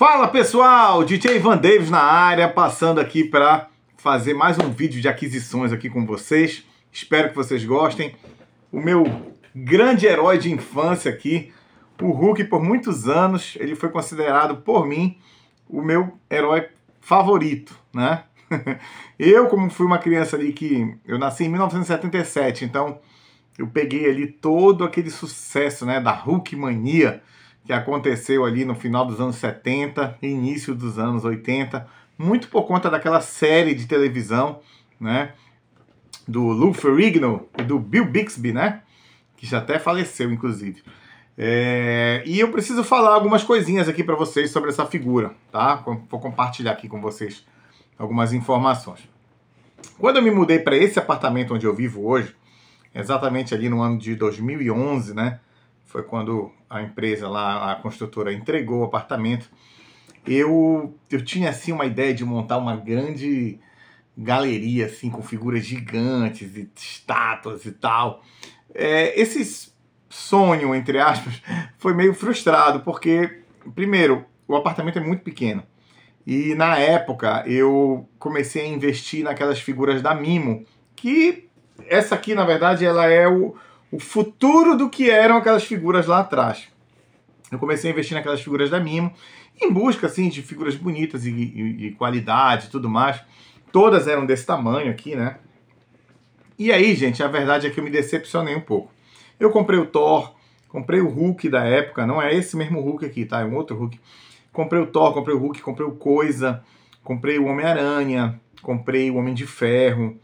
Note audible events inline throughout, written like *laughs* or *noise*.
Fala pessoal, DJ Van Davis na área, passando aqui para fazer mais um vídeo de aquisições aqui com vocês. Espero que vocês gostem. O meu grande herói de infância aqui, o Hulk, por muitos anos, ele foi considerado por mim o meu herói favorito, né? *laughs* eu, como fui uma criança ali que eu nasci em 1977, então eu peguei ali todo aquele sucesso, né, da Hulk mania que aconteceu ali no final dos anos 70 início dos anos 80, muito por conta daquela série de televisão, né? Do Lou Ferrigno e do Bill Bixby, né? Que já até faleceu, inclusive. É... e eu preciso falar algumas coisinhas aqui para vocês sobre essa figura, tá? Vou compartilhar aqui com vocês algumas informações. Quando eu me mudei para esse apartamento onde eu vivo hoje, exatamente ali no ano de 2011, né? foi quando a empresa lá, a construtora entregou o apartamento. Eu eu tinha assim uma ideia de montar uma grande galeria assim com figuras gigantes e estátuas e tal. É, esse sonho entre aspas *laughs* foi meio frustrado porque primeiro o apartamento é muito pequeno e na época eu comecei a investir naquelas figuras da Mimo que essa aqui na verdade ela é o o futuro do que eram aquelas figuras lá atrás. Eu comecei a investir naquelas figuras da Mimo, em busca assim de figuras bonitas e, e, e qualidade e tudo mais. Todas eram desse tamanho aqui, né? E aí, gente, a verdade é que eu me decepcionei um pouco. Eu comprei o Thor, comprei o Hulk da época, não é esse mesmo Hulk aqui, tá? É um outro Hulk. Comprei o Thor, comprei o Hulk, comprei o Coisa, comprei o Homem-Aranha, comprei o Homem de Ferro,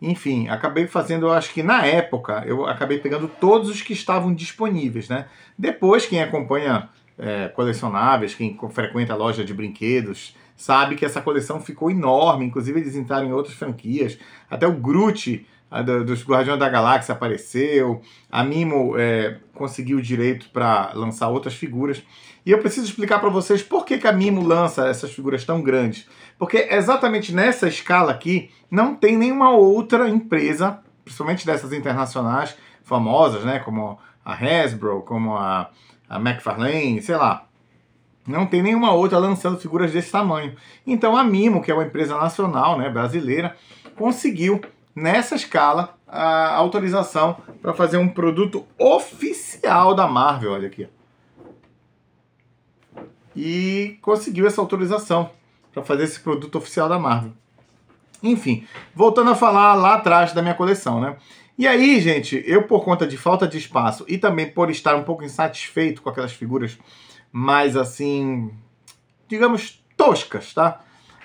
enfim, acabei fazendo, eu acho que na época, eu acabei pegando todos os que estavam disponíveis, né? Depois, quem acompanha é, colecionáveis, quem frequenta a loja de brinquedos, sabe que essa coleção ficou enorme, inclusive eles entraram em outras franquias, até o Groot do, dos Guardiões da Galáxia apareceu, a Mimo é, conseguiu o direito para lançar outras figuras. E eu preciso explicar para vocês por que, que a Mimo lança essas figuras tão grandes. Porque exatamente nessa escala aqui, não tem nenhuma outra empresa, principalmente dessas internacionais famosas, né, como a Hasbro, como a, a McFarlane, sei lá, não tem nenhuma outra lançando figuras desse tamanho. Então a Mimo, que é uma empresa nacional, né, brasileira, conseguiu nessa escala a autorização para fazer um produto oficial da Marvel, olha aqui. E conseguiu essa autorização para fazer esse produto oficial da Marvel. Enfim, voltando a falar lá atrás da minha coleção, né? E aí, gente, eu por conta de falta de espaço e também por estar um pouco insatisfeito com aquelas figuras mais assim, digamos, toscas, tá?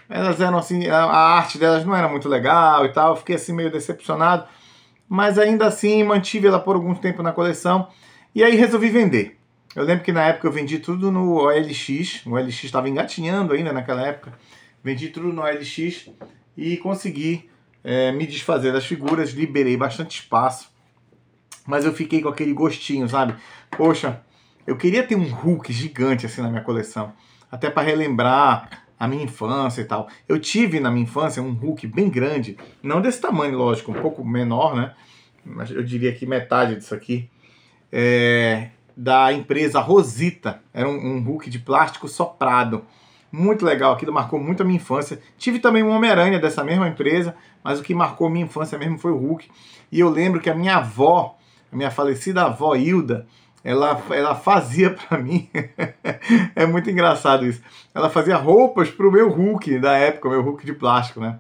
Elas eram assim, a arte delas não era muito legal e tal, eu fiquei assim meio decepcionado, mas ainda assim mantive ela por algum tempo na coleção e aí resolvi vender. Eu lembro que na época eu vendi tudo no OLX, o OLX estava engatinhando ainda naquela época, vendi tudo no OLX e consegui é, me desfazer das figuras, liberei bastante espaço, mas eu fiquei com aquele gostinho, sabe? Poxa, eu queria ter um Hulk gigante assim na minha coleção, até para relembrar a minha infância e tal. Eu tive na minha infância um Hulk bem grande, não desse tamanho, lógico, um pouco menor, né? Mas eu diria que metade disso aqui. É, da empresa Rosita. Era um, um Hulk de plástico soprado. Muito legal, aquilo marcou muito a minha infância. Tive também um Homem-Aranha dessa mesma empresa, mas o que marcou a minha infância mesmo foi o Hulk. E eu lembro que a minha avó, a minha falecida avó Hilda, ela, ela fazia para mim, *laughs* é muito engraçado isso, ela fazia roupas pro meu Hulk da época, o meu Hulk de plástico, né?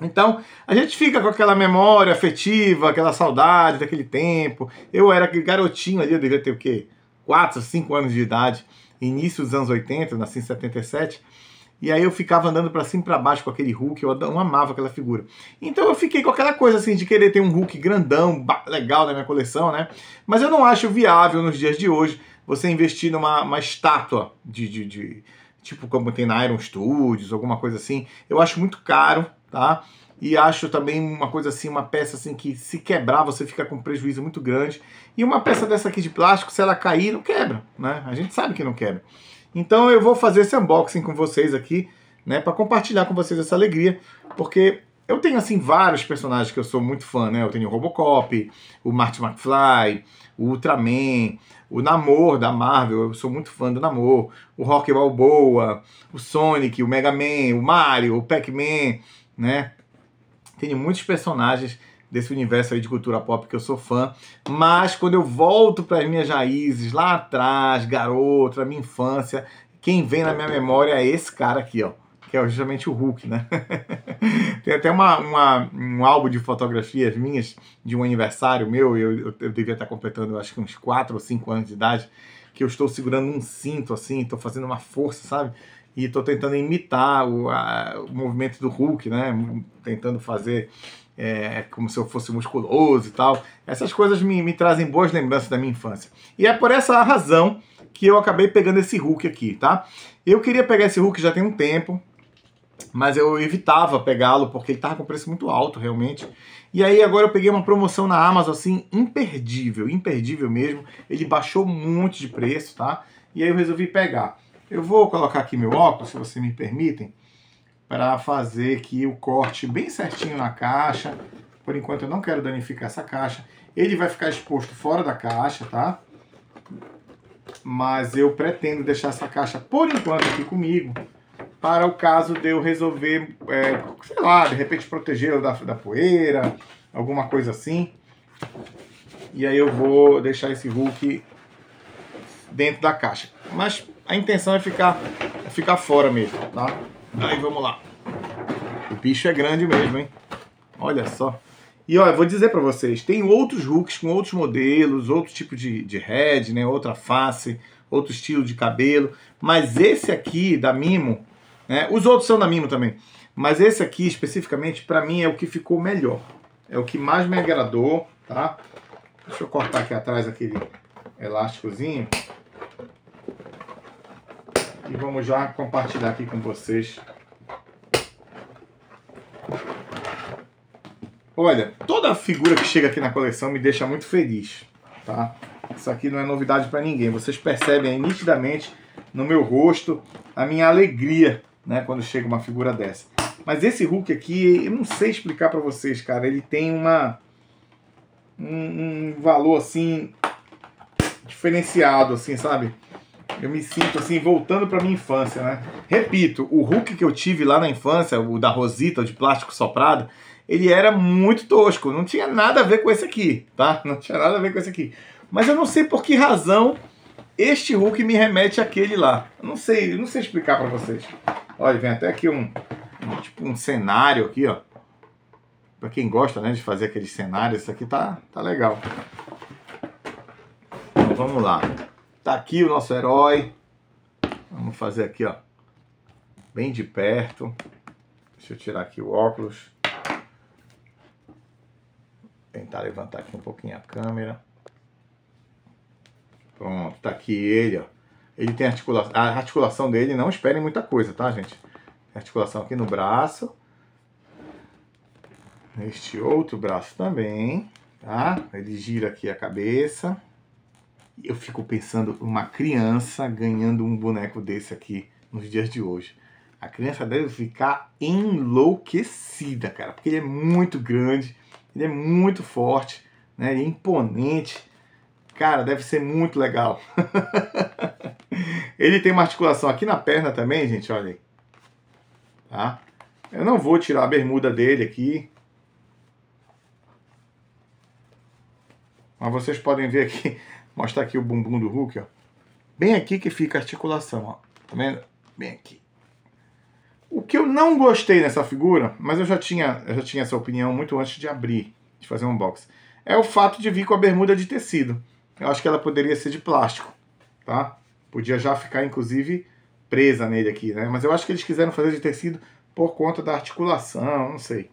Então, a gente fica com aquela memória afetiva, aquela saudade daquele tempo. Eu era garotinho ali, eu devia ter o quê? 4, 5 anos de idade, início dos anos 80, nasci em 77. E aí eu ficava andando para cima e pra baixo com aquele Hulk, eu não amava aquela figura. Então eu fiquei com aquela coisa assim de querer ter um Hulk grandão, legal na minha coleção, né? Mas eu não acho viável nos dias de hoje você investir numa estátua de, de, de, tipo como tem na Iron Studios, alguma coisa assim. Eu acho muito caro, tá? E acho também uma coisa assim, uma peça assim que se quebrar você fica com um prejuízo muito grande. E uma peça dessa aqui de plástico, se ela cair, não quebra, né? A gente sabe que não quebra. Então eu vou fazer esse unboxing com vocês aqui, né, para compartilhar com vocês essa alegria, porque eu tenho assim vários personagens que eu sou muito fã, né? Eu tenho o Robocop, o Marty McFly, o Ultraman, o Namor da Marvel, eu sou muito fã do Namor, o Rock Balboa, o Sonic, o Mega Man, o Mario, o Pac-Man, né? Tenho muitos personagens desse universo aí de cultura pop que eu sou fã, mas quando eu volto para as minhas raízes, lá atrás, garoto, a minha infância, quem vem na minha memória é esse cara aqui, ó que é justamente o Hulk, né? *laughs* Tem até uma, uma, um álbum de fotografias minhas de um aniversário meu, eu, eu, devia estar completando acho que uns 4 ou 5 anos de idade, que eu estou segurando um cinto assim, estou fazendo uma força, sabe? E estou tentando imitar o, a, o movimento do Hulk, né? Tentando fazer é, como se eu fosse musculoso e tal. Essas coisas me, me trazem boas lembranças da minha infância. E é por essa razão que eu acabei pegando esse Hulk aqui, tá? Eu queria pegar esse Hulk já tem um tempo, mas eu evitava pegá-lo porque ele tava com preço muito alto realmente. E aí agora eu peguei uma promoção na Amazon assim imperdível, imperdível mesmo. Ele baixou um monte de preço, tá? E aí eu resolvi pegar. Eu vou colocar aqui meu óculos, se vocês me permitem, para fazer aqui o corte bem certinho na caixa. Por enquanto eu não quero danificar essa caixa. Ele vai ficar exposto fora da caixa, tá? Mas eu pretendo deixar essa caixa por enquanto aqui comigo para o caso de eu resolver, é, sei lá, de repente protegê-lo da, da poeira, alguma coisa assim. E aí eu vou deixar esse Hulk dentro da caixa. Mas a intenção é ficar, é ficar fora mesmo, tá? Aí vamos lá. O bicho é grande mesmo, hein? Olha só. E olha, vou dizer para vocês, tem outros hooks com outros modelos, outro tipo de, de head, né? Outra face, outro estilo de cabelo. Mas esse aqui da Mimo, né? Os outros são da Mimo também. Mas esse aqui especificamente, para mim, é o que ficou melhor. É o que mais me agradou, tá? Deixa eu cortar aqui atrás aquele elásticozinho e vamos já compartilhar aqui com vocês. Olha, toda figura que chega aqui na coleção me deixa muito feliz, tá? Isso aqui não é novidade para ninguém. Vocês percebem aí nitidamente no meu rosto a minha alegria, né, quando chega uma figura dessa. Mas esse Hulk aqui, eu não sei explicar para vocês, cara. Ele tem uma um, um valor assim diferenciado, assim, sabe? eu me sinto assim, voltando pra minha infância, né? Repito, o Hulk que eu tive lá na infância, o da Rosita, o de plástico soprado, ele era muito tosco, não tinha nada a ver com esse aqui, tá? *laughs* Não tinha nada a ver com esse aqui. Mas eu não sei por que razão este Hulk me remete àquele lá. Eu não sei, eu não sei explicar para vocês. Olha, vem até aqui um, um, tipo um cenário aqui, ó. Para quem gosta, né, de fazer aqueles cenários, isso aqui tá tá legal. Então, vamos lá. Tá aqui o nosso herói. Vamos fazer aqui, ó. Bem de perto. Deixa eu tirar aqui o óculos. Tentar levantar aqui um pouquinho a câmera. Pronto, tá aqui ele, ó. Ele tem articulação. A articulação dele, não esperem muita coisa, tá, gente? Articulação aqui no braço. Este outro braço também, tá? Ele gira aqui a cabeça. Eu fico pensando uma criança ganhando um boneco desse aqui nos dias de hoje. A criança deve ficar enlouquecida, cara, porque ele é muito grande, ele é muito forte, né? Ele é imponente. Cara, deve ser muito legal. *laughs* ele tem uma articulação aqui na perna também, gente, olha aí. Tá? Eu não vou tirar a bermuda dele aqui. Mas vocês podem ver aqui, mostrar aqui o bumbum do Hulk, ó. Bem aqui que fica a articulação, ó. Tá vendo? Bem aqui. O que eu não gostei nessa figura, mas eu já tinha, eu já tinha essa opinião muito antes de abrir, de fazer um box, é o fato de vir com a bermuda de tecido. Eu acho que ela poderia ser de plástico, tá? Podia já ficar, inclusive, presa nele aqui, né? Mas eu acho que eles quiseram fazer de tecido por conta da articulação, não sei,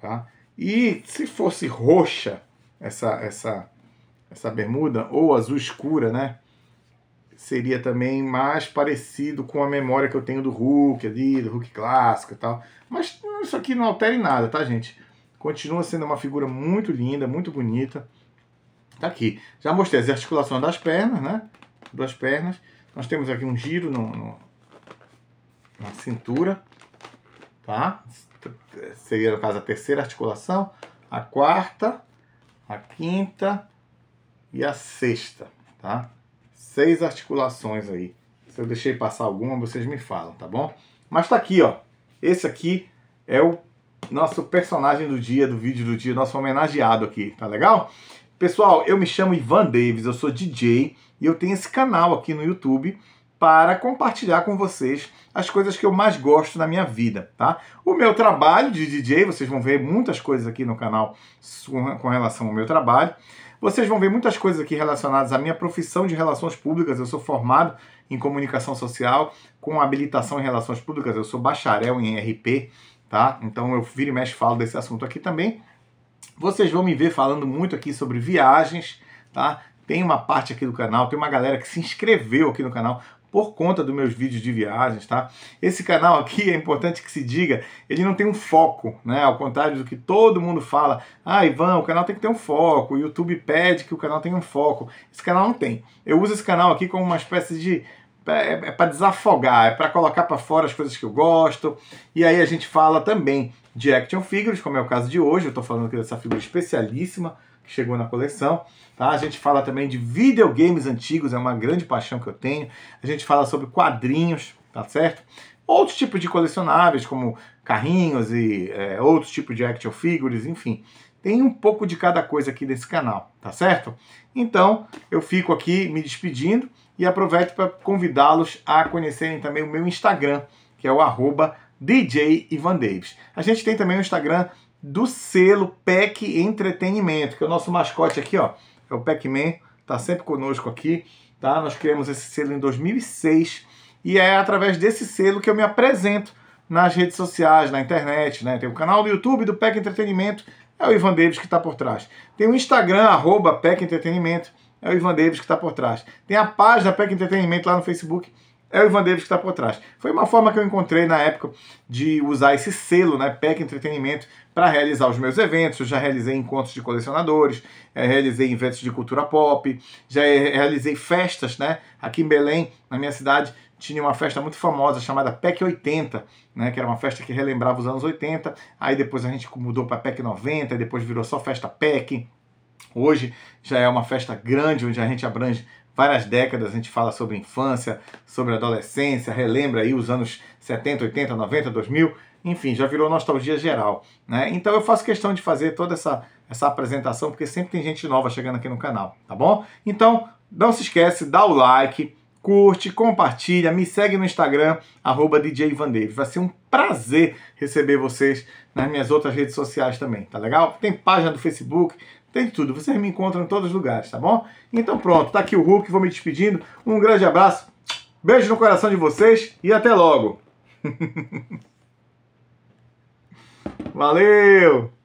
tá? E se fosse roxa essa, essa, essa bermuda, ou azul escura, né? Seria também mais parecido com a memória que eu tenho do Hulk ali, do Hulk clássico e tal. Mas isso aqui não altera em nada, tá, gente? Continua sendo uma figura muito linda, muito bonita. Tá aqui. Já mostrei as articulações das pernas, né? Duas pernas. Nós temos aqui um giro no, no na cintura, tá? Seria, no caso, a terceira articulação. A quarta, a quinta, e a sexta, tá? Seis articulações aí. Se eu deixei passar alguma, vocês me falam, tá bom? Mas tá aqui, ó. Esse aqui é o nosso personagem do dia, do vídeo do dia, nosso homenageado aqui, tá legal? Pessoal, eu me chamo Ivan Davis, eu sou DJ e eu tenho esse canal aqui no YouTube para compartilhar com vocês as coisas que eu mais gosto na minha vida, tá? O meu trabalho de DJ, vocês vão ver muitas coisas aqui no canal com relação ao meu trabalho. Vocês vão ver muitas coisas aqui relacionadas à minha profissão de relações públicas. Eu sou formado em comunicação social, com habilitação em relações públicas. Eu sou bacharel em RP, tá? Então eu viro e mexe falo desse assunto aqui também. Vocês vão me ver falando muito aqui sobre viagens, tá? Tem uma parte aqui do canal, tem uma galera que se inscreveu aqui no canal por conta dos meus vídeos de viagens, tá? Esse canal aqui é importante que se diga, ele não tem um foco, né? Ao contrário do que todo mundo fala, ah, Ivan, o canal tem que ter um foco, o YouTube pede que o canal tenha um foco. Esse canal não tem. Eu uso esse canal aqui como uma espécie de é, é, é para desafogar, é para colocar para fora as coisas que eu gosto. E aí a gente fala também de action figures, como é o caso de hoje. Eu estou falando aqui dessa figura especialíssima que chegou na coleção. Tá? A gente fala também de videogames antigos, é uma grande paixão que eu tenho. A gente fala sobre quadrinhos, tá certo? Outros tipos de colecionáveis, como carrinhos e é, outros tipos de action figures, enfim. Tem um pouco de cada coisa aqui desse canal, tá certo? Então, eu fico aqui me despedindo e aproveito para convidá-los a conhecerem também o meu Instagram, que é o arroba DJ Ivan Davis. A gente tem também o Instagram do selo PEC Entretenimento, que é o nosso mascote aqui, ó, é o Pac-Man, tá sempre conosco aqui, tá? Nós criamos esse selo em 2006 e é através desse selo que eu me apresento nas redes sociais, na internet, né? Tem o canal do YouTube do PEC Entretenimento, é o Ivan Davis que está por trás. Tem o Instagram, arroba PEC Entretenimento, é o Ivan Davis que está por trás. Tem a página PEC Entretenimento lá no Facebook, é o Ivan Davis que está por trás. Foi uma forma que eu encontrei na época de usar esse selo, né, PEC Entretenimento, para realizar os meus eventos. Eu já realizei encontros de colecionadores, eh, realizei eventos de cultura pop, já eh, realizei festas, né? Aqui em Belém, na minha cidade, tinha uma festa muito famosa chamada PEC 80, né, que era uma festa que relembrava os anos 80, aí depois a gente mudou para PEC 90, depois virou só festa PEC. Hoje já é uma festa grande onde a gente abrange Várias décadas a gente fala sobre infância, sobre adolescência, relembra aí os anos 70, 80, 90, 2000, enfim, já virou nostalgia geral. Né? Então eu faço questão de fazer toda essa, essa apresentação, porque sempre tem gente nova chegando aqui no canal, tá bom? Então, não se esquece, dá o like, curte, compartilha, me segue no Instagram, arroba DJ Davis. Vai ser um prazer receber vocês nas minhas outras redes sociais também, tá legal? Tem página do Facebook, tem tudo, vocês me encontram em todos os lugares, tá bom? Então pronto, tá aqui o Hulk, vou me despedindo. Um grande abraço, beijo no coração de vocês e até logo! *laughs* Valeu!